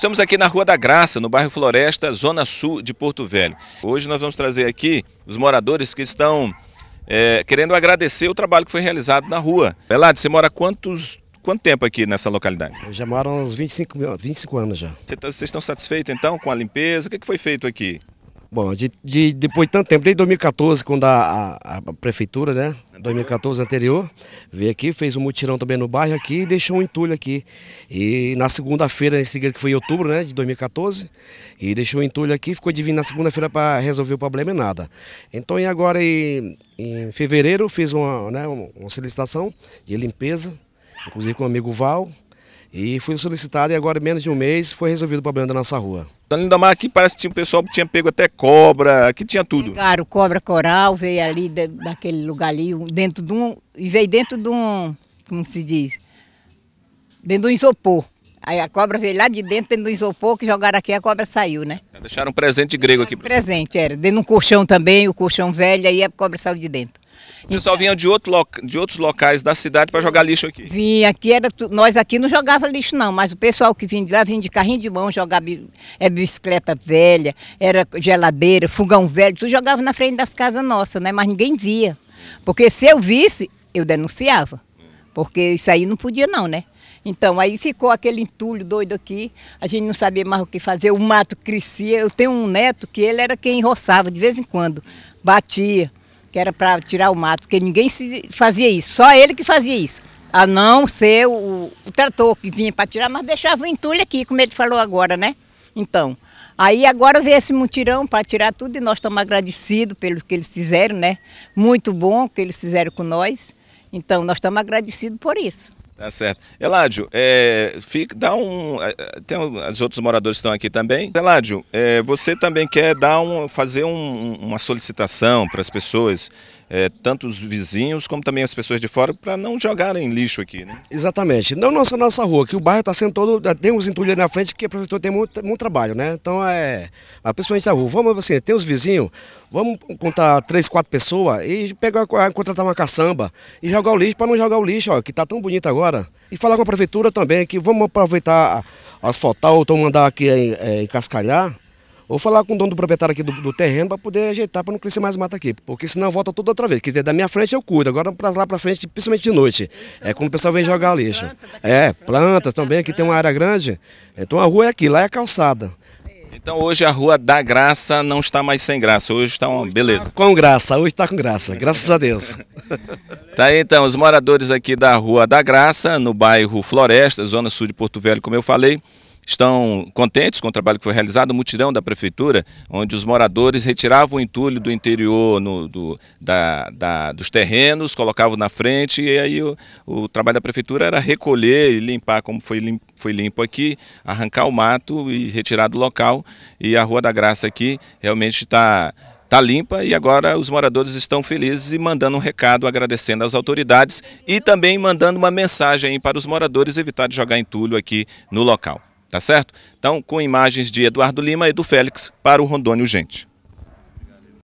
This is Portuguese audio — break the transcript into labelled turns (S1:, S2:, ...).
S1: Estamos aqui na Rua da Graça, no bairro Floresta, Zona Sul de Porto Velho. Hoje nós vamos trazer aqui os moradores que estão é, querendo agradecer o trabalho que foi realizado na rua. Elade, você mora quantos Quanto tempo aqui nessa localidade?
S2: Eu já moro uns 25, 25 anos já. Tá,
S1: vocês estão satisfeitos então com a limpeza? O que, foi feito aqui?
S2: Bom, de, de, depois de tanto tempo, desde 2014, quando a, a, a prefeitura né, 2014 anterior, veio aqui, fez um mutirão também no bairro aqui e deixou um entulho aqui. E na segunda-feira, em seguida, que foi em outubro né, de 2014, e deixou um entulho aqui, ficou vir na segunda-feira para resolver o problema e nada. Então e agora em, em fevereiro fiz uma, né, uma solicitação de limpeza, inclusive com o amigo Val, e fui solicitado e agora, em menos de um mês, foi resolvido o problema da nossa rua.
S1: Na Lindomar aqui parece que tinha um pessoal que tinha pego até cobra, aqui tinha
S3: tudo. Claro, cobra coral veio ali de, daquele lugar ali, dentro de um. E veio dentro de um. Como se diz? Dentro de um isopor. Aí a cobra veio lá de dentro, dentro do isopor, que jogaram aqui, a cobra saiu, né?
S1: Deixaram um presente grego aqui.
S3: Presente, era. Dentro de um colchão também, o colchão velho, aí a cobra saiu de dentro.
S1: O pessoal vinha de, outro loca, de outros locais da cidade para jogar lixo aqui.
S3: Vinha, aqui era tu, nós aqui não jogava lixo não, mas o pessoal que vinha de lá vinha de carrinho de mão, jogava é, bicicleta velha, era geladeira, fogão velho, tudo jogava na frente das casas nossas, né? Mas ninguém via. Porque se eu visse, eu denunciava. Porque isso aí não podia não, né? Então, aí ficou aquele entulho doido aqui, a gente não sabia mais o que fazer, o mato crescia. Eu tenho um neto que ele era quem roçava de vez em quando, batia que era para tirar o mato, porque ninguém fazia isso, só ele que fazia isso. A não ser o, o trator que vinha para tirar, mas deixava o entulho aqui, como ele falou agora, né? Então, aí agora veio esse mutirão para tirar tudo e nós estamos agradecidos pelo que eles fizeram, né? Muito bom o que eles fizeram com nós. Então, nós estamos agradecidos por isso.
S1: Tá certo. Eládio, é, fica, dá um. É, é, tem os outros moradores estão aqui também. Eládio, é, você também quer dar um, fazer um, uma solicitação para as pessoas é, tanto os vizinhos como também as pessoas de fora, para não
S2: jogarem lixo aqui, né? Exatamente. Não nossa nossa rua, que o bairro está sendo todo. Tem uns entulhos na frente que a prefeitura tem muito, muito trabalho, né? Então é. Ah, principalmente a rua. Vamos assim, tem os vizinhos, vamos contar três, quatro pessoas e pegar, ah, contratar uma caçamba e jogar o lixo para não jogar o lixo, ó, que está tão bonito agora. E falar com a prefeitura também, que vamos aproveitar ah, asfaltar ou então mandar aqui eh, em, eh, em Cascalhar Vou falar com o dono do proprietário aqui do, do terreno para poder ajeitar para não crescer mais mata aqui, porque senão volta tudo outra vez. Quer dizer, da minha frente eu cuido, agora para lá para frente, principalmente de noite, é quando o pessoal vem jogar lixo. É, plantas também, aqui tem uma área grande, então a rua é aqui, lá é a calçada.
S1: Então hoje a Rua da Graça não está mais sem graça, hoje está uma beleza. Tá
S2: com graça, hoje está com graça, graças a Deus.
S1: tá aí então, os moradores aqui da Rua da Graça, no bairro Floresta, zona sul de Porto Velho, como eu falei, estão contentes com o trabalho que foi realizado, o mutirão da prefeitura, onde os moradores retiravam o entulho do interior no, do, da, da, dos terrenos, colocavam na frente e aí o, o, trabalho da prefeitura era recolher e limpar como foi limpo, foi limpo aqui, arrancar o mato e retirar do local. E a Rua da Graça aqui realmente está está limpa e agora os moradores estão felizes e mandando um recado agradecendo às autoridades e também mandando uma mensagem para os moradores evitar de jogar entulho aqui no local. Tá certo? Então, com imagens de Eduardo Lima e do Félix para o Rondônia Gente.